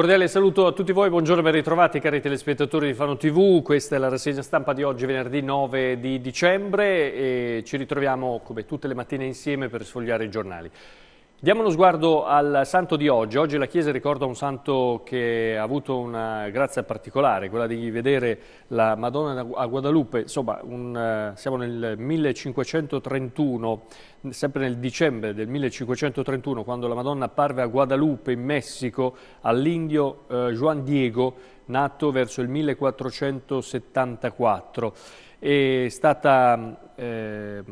cordiale saluto a tutti voi, buongiorno e ben ritrovati cari telespettatori di Fano TV, questa è la rassegna stampa di oggi venerdì 9 di dicembre e ci ritroviamo come tutte le mattine insieme per sfogliare i giornali. Diamo uno sguardo al santo di oggi. Oggi la Chiesa ricorda un santo che ha avuto una grazia particolare, quella di vedere la Madonna a Guadalupe. Insomma, un, eh, siamo nel 1531, sempre nel dicembre del 1531, quando la Madonna apparve a Guadalupe, in Messico, all'indio eh, Juan Diego, nato verso il 1474. È stata... Eh,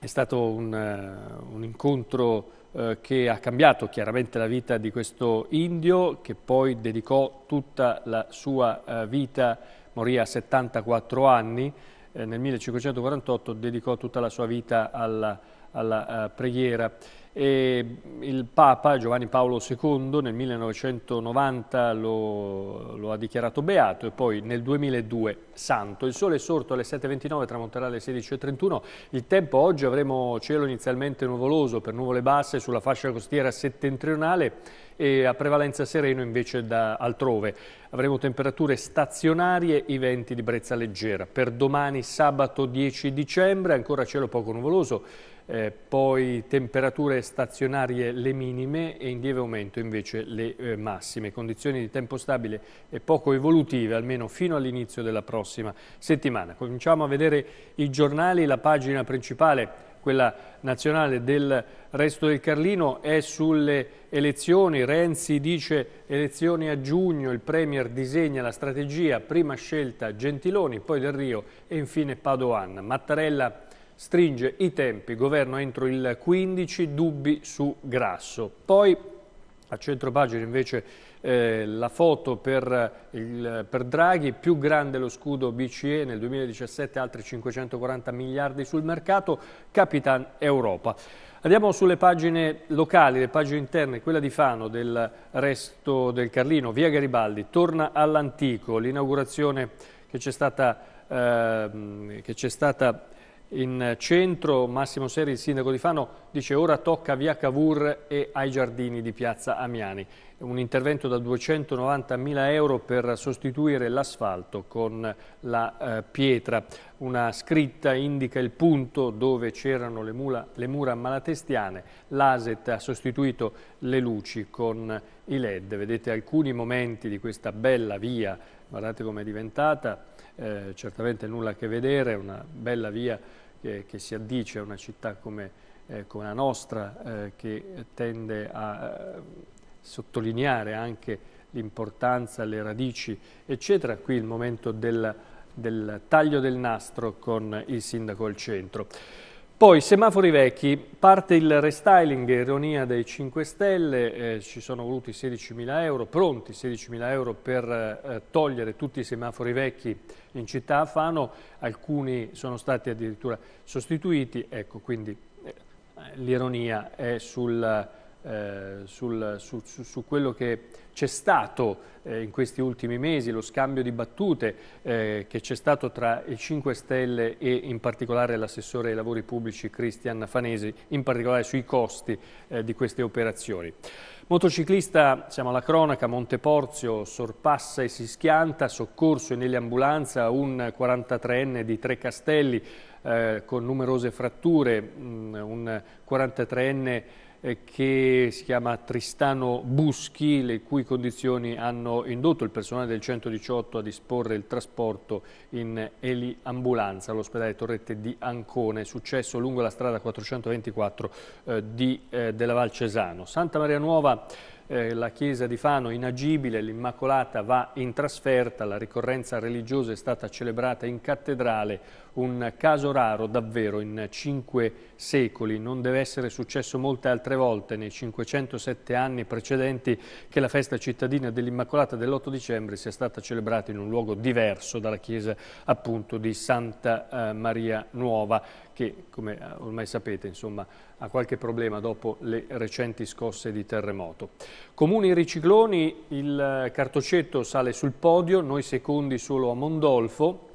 è stato un, eh, un incontro eh, che ha cambiato chiaramente la vita di questo indio che poi dedicò tutta la sua eh, vita, morì a 74 anni, eh, nel 1548 dedicò tutta la sua vita alla, alla preghiera. E il Papa Giovanni Paolo II nel 1990 lo, lo, ha dichiarato beato e poi nel 2002 santo. Il sole è sorto alle 7.29, tramonterà alle 16.31. Il tempo oggi avremo cielo inizialmente nuvoloso per nuvole basse sulla fascia costiera settentrionale e a prevalenza sereno invece da altrove. Avremo temperature stazionarie, e venti di brezza leggera. Per domani sabato 10 dicembre ancora cielo poco nuvoloso eh, poi temperature stazionarie le minime e in lieve aumento invece le eh, massime, condizioni di tempo stabile e poco evolutive almeno fino all'inizio della prossima settimana. Cominciamo a vedere i giornali, la pagina principale quella nazionale del resto del Carlino, è sulle elezioni. Renzi dice elezioni a giugno, il Premier disegna la strategia, prima scelta Gentiloni, poi Del Rio e infine Padoan. Mattarella stringe i tempi, governo entro il 15, dubbi su Grasso. Poi a centro pagina invece eh, la foto per, il, per, Draghi, più grande lo scudo BCE nel 2017, altri 540 miliardi sul mercato, Capitan Europa. Andiamo sulle pagine locali, le pagine interne, quella di Fano del resto del Carlino, via Garibaldi, torna all'antico, l'inaugurazione che c'è stata, eh, che c'è stata in centro Massimo Seri, il sindaco di Fano, dice ora tocca via Cavour e ai giardini di piazza Amiani. Un intervento da 290 mila euro per sostituire l'asfalto con la eh, pietra. Una scritta indica il punto dove c'erano le, le mura malatestiane. L'ASET ha sostituito le luci con i led. Vedete alcuni momenti di questa bella via, guardate com'è diventata eh, certamente nulla a che vedere, una bella via che, che si addice a una città come, eh, come la nostra eh, che tende a eh, sottolineare anche l'importanza, le radici, eccetera. Qui il momento del, del taglio del nastro con il sindaco al centro. Poi, semafori vecchi, parte il restyling, ironia dei 5 Stelle, eh, ci sono voluti 16.000 euro, pronti 16.000 euro per eh, togliere tutti i semafori vecchi in città a Fano, alcuni sono stati addirittura sostituiti, ecco quindi eh, l'ironia è sul eh, sul, su, su, su, quello che c'è stato eh, in questi ultimi mesi, lo scambio di battute eh, che c'è stato tra il 5 Stelle e in particolare l'assessore ai lavori pubblici Cristian Fanesi, in particolare sui costi eh, di queste operazioni. Motociclista, siamo alla cronaca, Monteporzio sorpassa e si schianta, soccorso in ambulanza un 43enne di Tre Castelli eh, con numerose fratture, mh, mm, un 43enne eh, che si chiama Tristano Buschi, le cui condizioni hanno indotto il personale del 118 a disporre il trasporto in eliambulanza all'ospedale Torrette di Ancone, successo lungo la strada 424 eh, di, eh, della Val Cesano. Santa Maria Nuova eh, la chiesa di Fano inagibile, l'Immacolata va in trasferta, la ricorrenza religiosa è stata celebrata in cattedrale, un caso raro davvero in cinque secoli, non deve essere successo molte altre volte nei 507 anni precedenti che la festa cittadina dell'Immacolata dell'8 dicembre sia stata celebrata in un luogo diverso dalla chiesa appunto di Santa eh, Maria Nuova che come eh, ormai sapete insomma, ha qualche problema dopo le recenti scosse di terremoto. Comuni ricicloni, il eh, cartocetto sale sul podio, noi secondi solo a Mondolfo,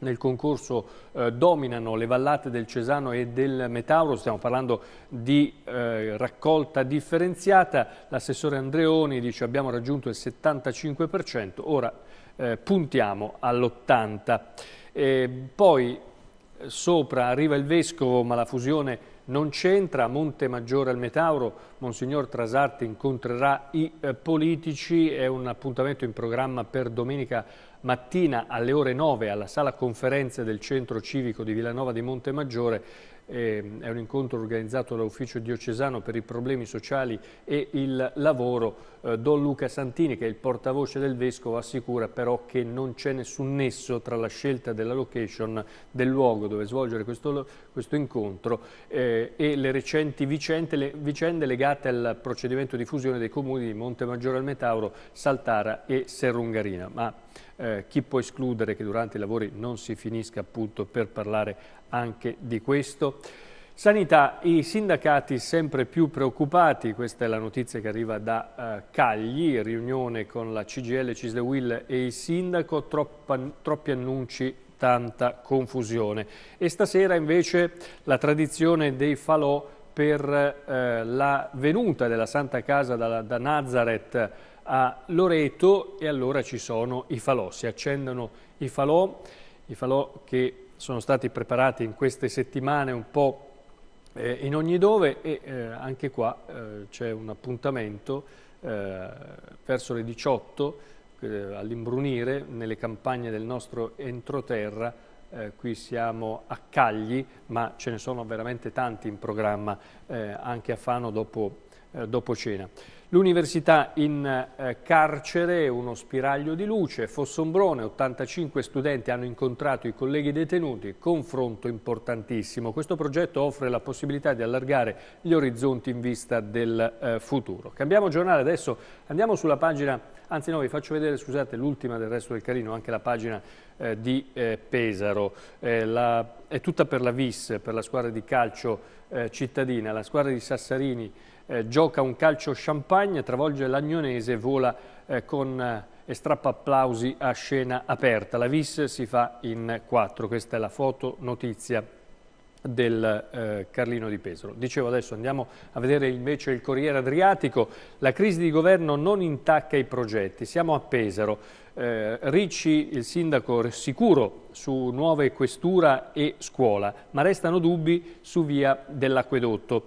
nel concorso eh, dominano le vallate del Cesano e del Metauro, stiamo parlando di eh, raccolta differenziata, l'assessore Andreoni dice abbiamo raggiunto il 75%, ora eh, puntiamo all'80%. poi eh, sopra arriva il Vescovo ma la fusione non c'entra, Monte Maggiore al Metauro Monsignor Trasarti incontrerà i eh, politici, è un appuntamento in programma per domenica mattina alle ore 9 alla sala conferenze del centro civico di Villanova di Monte Maggiore, eh, è un incontro organizzato dall'Ufficio Diocesano per i problemi sociali e il lavoro. Eh, Don Luca Santini, che è il portavoce del Vescovo, assicura però che non c'è nessun nesso tra la scelta della location del luogo dove svolgere questo, questo incontro eh, e le recenti vicende, le, vicende, legate al procedimento di fusione dei comuni di Monte Maggiore al Metauro, Saltara e Serrungarina. Ma eh, chi può escludere che durante i lavori non si finisca appunto per parlare anche di questo? Sanità, i sindacati sempre più preoccupati, questa è la notizia che arriva da eh, Cagli, riunione con la CGL, Cisle Will e il sindaco, troppa, troppi annunci, tanta confusione. E stasera invece la tradizione dei falò per eh, la venuta della Santa Casa da, da Nazareth a Loreto e allora ci sono i falò, si accendono i falò, i falò che sono stati preparati in queste settimane un po' eh, in ogni dove e eh, anche qua eh, c'è un appuntamento eh, verso le 18 eh, all'imbrunire nelle campagne del nostro entroterra eh, qui siamo a Cagli, ma ce ne sono veramente tanti in programma eh, anche a Fano dopo, eh, dopo cena. L'università in eh, carcere, uno spiraglio di luce, Fossombrone, 85 studenti hanno incontrato i colleghi detenuti, confronto importantissimo. Questo progetto offre la possibilità di allargare gli orizzonti in vista del eh, futuro. Cambiamo giornale adesso, andiamo sulla pagina, anzi no vi faccio vedere, scusate, l'ultima del resto del Carino, anche la pagina eh, di eh, Pesaro. La, è tutta per la VIS, per la squadra di calcio cittadina, la squadra di Sassarini eh, gioca un calcio champagne, travolge l'agnonese e vola eh, con eh, e strappa applausi a scena aperta. La vis si fa in quattro, questa è la foto notizia del eh, Carlino di Pesaro. Dicevo adesso andiamo a vedere invece il Corriere Adriatico, la crisi di governo non intacca i progetti, siamo a Pesaro, eh, Ricci il sindaco è sicuro su nuove questura e scuola, ma restano dubbi su via dell'acquedotto.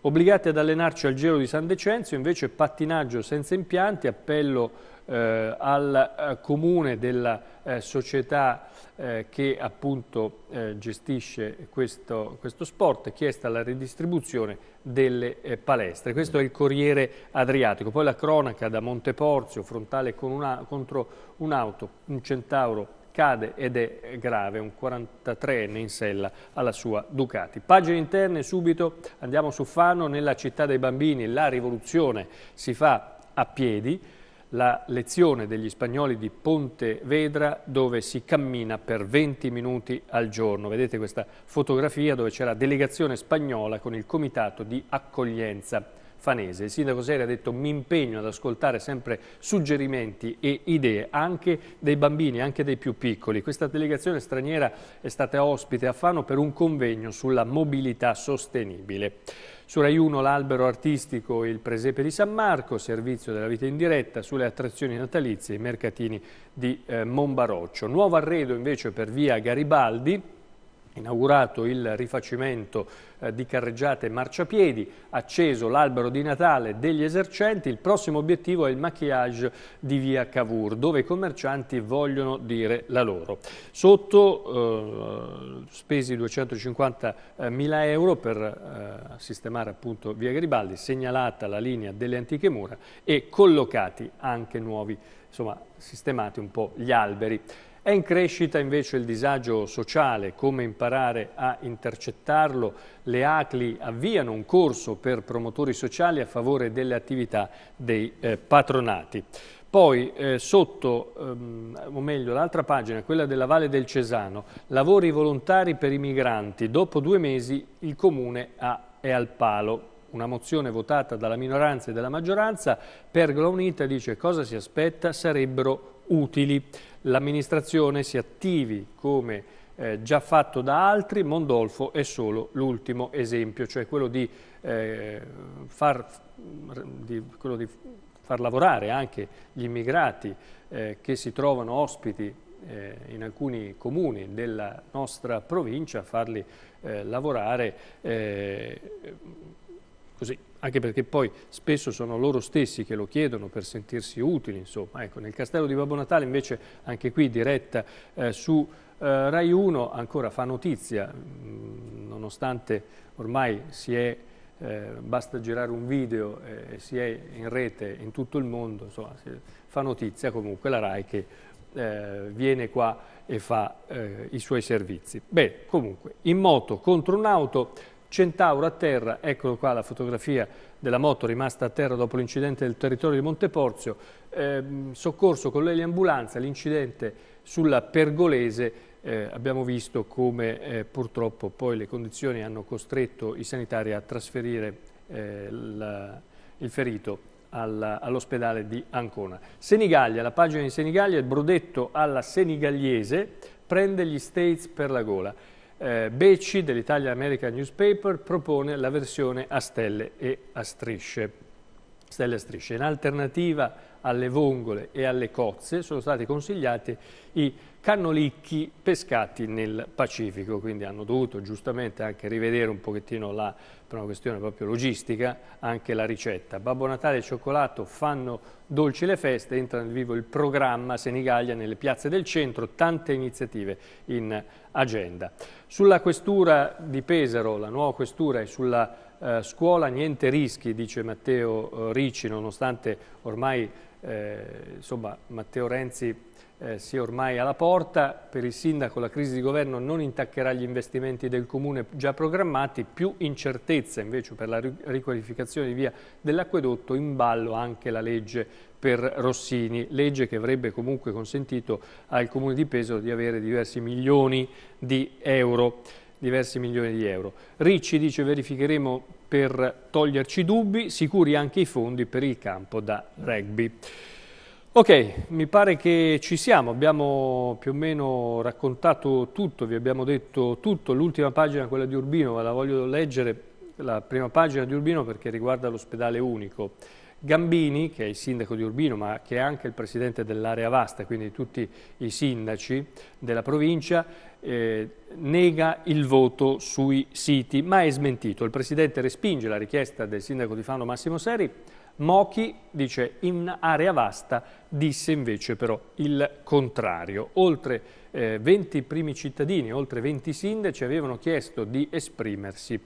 Obbligati ad allenarci al Giro di San Decenzio, invece pattinaggio senza impianti, appello eh, al eh, comune della eh, società eh, che appunto eh, gestisce questo, questo, sport, chiesta la ridistribuzione delle eh, palestre. Questo è il Corriere Adriatico. Poi la cronaca da Monteporzio, frontale con una, contro un'auto, un centauro cade ed è grave, un 43enne in sella alla sua Ducati. Pagine interne subito, andiamo su Fano, nella città dei bambini la rivoluzione si fa a piedi, la lezione degli spagnoli di Pontevedra dove si cammina per 20 minuti al giorno. Vedete questa fotografia dove c'è la delegazione spagnola con il comitato di accoglienza. Fanese. Il sindaco Seri ha detto mi impegno ad ascoltare sempre suggerimenti e idee anche dei bambini, anche dei più piccoli. Questa delegazione straniera è stata ospite a Fano per un convegno sulla mobilità sostenibile. Su Rai 1 l'albero artistico e il presepe di San Marco, servizio della vita in diretta sulle attrazioni natalizie e i mercatini di eh, Monbaroccio. Nuovo arredo invece per via Garibaldi, inaugurato il rifacimento eh, di carreggiate e marciapiedi, acceso l'albero di Natale degli esercenti, il prossimo obiettivo è il maquillage di via Cavour, dove i commercianti vogliono dire la loro. Sotto eh, spesi 250.000 euro per eh, sistemare appunto via Garibaldi, segnalata la linea delle antiche mura e collocati anche nuovi, insomma sistemati un po' gli alberi. È in crescita invece il disagio sociale, come imparare a intercettarlo. Le ACLI avviano un corso per promotori sociali a favore delle attività dei eh, patronati. Poi eh, sotto, ehm, o meglio l'altra pagina, quella della Valle del Cesano, lavori volontari per i migranti. Dopo due mesi il comune ha, è al palo una mozione votata dalla minoranza e dalla maggioranza, Pergola Unita dice cosa si aspetta sarebbero utili. L'amministrazione si attivi come eh, già fatto da altri, Mondolfo è solo l'ultimo esempio, cioè quello di, eh, far, di, quello di, far, lavorare anche gli immigrati eh, che si trovano ospiti eh, in alcuni comuni della nostra provincia, farli eh, lavorare eh, così, anche perché poi spesso sono loro stessi che lo chiedono per sentirsi utili, insomma. Ecco, nel castello di Babbo Natale invece anche qui diretta eh, su eh, Rai 1 ancora fa notizia, mh, mm, nonostante ormai si è eh, basta girare un video eh, e eh, si è in rete in tutto il mondo, insomma, fa notizia comunque la RAI che eh, viene qua e fa eh, i suoi servizi. Beh, comunque, in moto contro un'auto Centauro a terra, eccolo qua la fotografia della moto rimasta a terra dopo l'incidente del territorio di Monteporzio, eh, soccorso con l'eliambulanza, l'incidente sulla Pergolese, eh, abbiamo visto come eh, purtroppo poi le condizioni hanno costretto i sanitari a trasferire eh, la, il ferito all'ospedale all di Ancona. Senigallia, la pagina di Senigallia, il brodetto alla Senigalliese prende gli States per la gola eh, Becci dell'Italia American Newspaper propone la versione a stelle e a strisce. Stelle a strisce. In alternativa alle vongole e alle cozze sono stati consigliati i cannolicchi pescati nel Pacifico, quindi hanno dovuto giustamente anche rivedere un pochettino la, per una questione proprio logistica, anche la ricetta. Babbo Natale e cioccolato fanno dolci le feste, entra nel vivo il programma Senigallia nelle piazze del centro, tante iniziative in agenda. Sulla questura di Pesaro, la nuova questura e sulla eh, scuola niente rischi, dice Matteo eh, Ricci, nonostante ormai eh, insomma, Matteo Renzi eh, sia ormai alla porta, per il sindaco la crisi di governo non intaccherà gli investimenti del comune già programmati, più incertezza invece per la riqualificazione di via dell'acquedotto, in ballo anche la legge per Rossini, legge che avrebbe comunque consentito al comune di Pesaro di avere diversi milioni di euro diversi milioni di euro. Ricci dice verificheremo per toglierci dubbi, sicuri anche i fondi per il campo da rugby. Ok, mi pare che ci siamo, abbiamo più o meno raccontato tutto, vi abbiamo detto tutto, l'ultima pagina è quella di Urbino, ma la voglio leggere, la prima pagina di Urbino perché riguarda l'ospedale unico. Gambini, che è il sindaco di Urbino, ma che è anche il presidente dell'area vasta, quindi tutti i sindaci della provincia, eh, nega il voto sui siti, ma è smentito. Il Presidente respinge la richiesta del Sindaco di Fano Massimo Seri, Mochi dice in area vasta, disse invece però il contrario. Oltre eh, 20 primi cittadini, oltre 20 sindaci avevano chiesto di esprimersi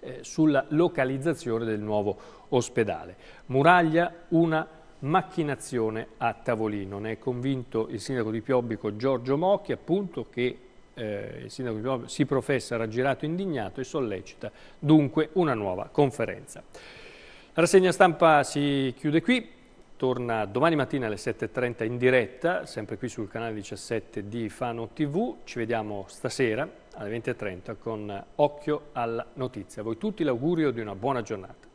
eh, sulla localizzazione del nuovo ospedale. Muraglia una macchinazione a tavolino. Ne è convinto il sindaco di Piobbico Giorgio Mochi, appunto che eh, il sindaco di Piombo si professa raggirato indignato e sollecita dunque una nuova conferenza. La rassegna stampa si chiude qui, torna domani mattina alle 7.30 in diretta, sempre qui sul canale 17 di Fano TV. Ci vediamo stasera alle 20.30 con Occhio alla Notizia. A voi tutti l'augurio di una buona giornata.